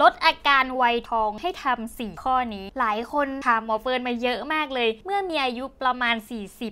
ลดอาการวัยทองให้ทำ 4 ข้อนี้ หลายคนถามหมอเฟิร์นมาเยอะมากเลย เมื่อมีอายุประมาณ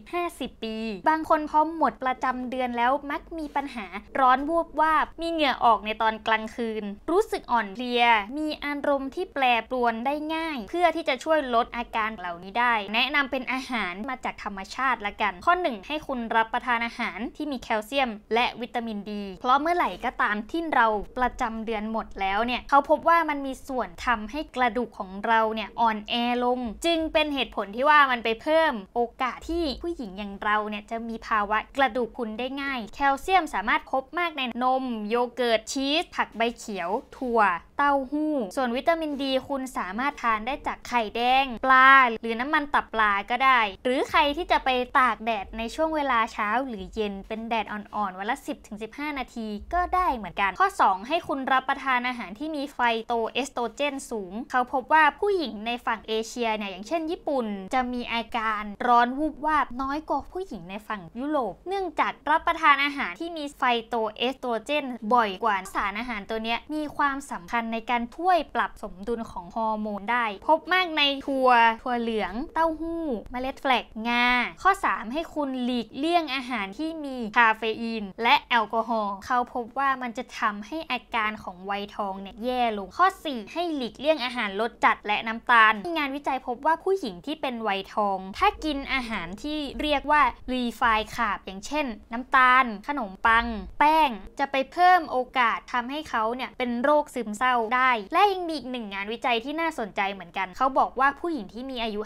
40-50 ปี บางคนพอหมดประจำเดือนแล้วมักมีปัญหา ร้อนวูบวาบ มีเหงื่อออกในตอนกลางคืน รู้สึกอ่อนเพลียมีอารมณ์ที่แปรปรวนได้ง่าย เพื่อที่จะช่วยลดอาการเหล่านี้ได้ แนะนำเป็นอาหารมาจากธรรมชาติละกัน ข้อ 1 ให้คุณรับประทานอาหารที่มีแคลเซียม และวิตามินดี เพราะเมื่อไหร่ก็ตามที่เราประจำเดือนหมดแล้วเนี่ย เขาพบว่ามันมีส่วนทำให้กระดูกของเราเนี่ยอ่อนแอลง จึงเป็นเหตุผลที่ว่ามันไปเพิ่มโอกาสที่ผู้หญิงอย่างเราเนี่ยจะมีภาวะกระดูกพุนได้ง่าย แคลเซียมสามารถพบมากในนม โยเกิร์ตชีส ผักใบเขียว ถั่ว เต้าหู้ ส่วนวิตามินดีคุณสามารถทานได้จากไข่แดง ปลา หรือน้ำมันตับปลาก็ได้ หรือใครที่จะไปตากแดดในช่วงเวลาเช้า หรือเย็นเป็นแดดอ่อนๆวันละ 10-15 นาที ก็ได้เหมือนกันข้อ 2 ให้คุณรับประทานอาหารที่มีไฟโตเอสโตรเจนสูง เขาพบว่าผู้หญิงในฝั่งเอเชียเนี่ยอย่างเช่นญี่ปุ่นจะมีอาการร้อนวูบวาบน้อยกว่าผู้หญิงในฝั่งยุโรปเนื่องจากรับประทานอาหารที่มีไฟโตเอสโตรเจน บ่อยกว่าสารอาหารตัวนี้มีความสำคัญในการช่วยปรับสมดุลของฮอร์โมนได้ พบมากในถั่วถั่วเหลืองเต้าหู้ เมล็ดแฟลกงาข้อ 3 ให้คุณหลีกเลี่ยงอาหารที่มีคาเฟอีนและแอลกอฮอล์เขาพบว่ามันจะทำให้อาการของวัยทองเนี่ยแย่ลงข้อ 4 ให้หลีกเลี่ยงอาหารรสจัดและน้ำตาลงานวิจัยพบว่าผู้หญิงที่เป็นวัยทอง ถ้ากินอาหารที่เรียกว่ารีไฟคาร์บอย่างเช่นน้ำตาล ขนมปัง แป้ง จะไปเพิ่มโอกาสทำให้เขาเนี่ยเป็นโรคซึมเศร้าได้ และยังมีอีกหนึ่งงานวิจัยที่น่าสนใจเหมือนกัน เขาบอกว่าผู้หญิงที่มีอายุ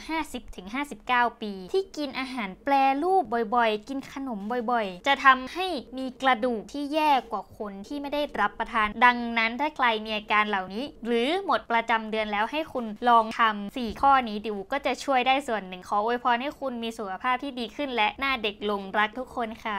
50-59 ปี ที่กินอาหารแปรรูปบ่อยๆ กินขนมบ่อยๆ จะทำให้มีกระดูกที่แย่กว่าคนที่ไม่ได้รับประทาน ดังนั้นถ้าใครมีอาการเหล่านี้ี้หรือหมดประจำเดือนแล้วให้คุณลองทำ 4 ข้อนี้ดูก็จะช่วยได้ส่วนหนึ่งขออวยพรให้คุณมีสุขภาพที่ดีขึ้นและหน้าเด็กลงรักทุกคนค่ะ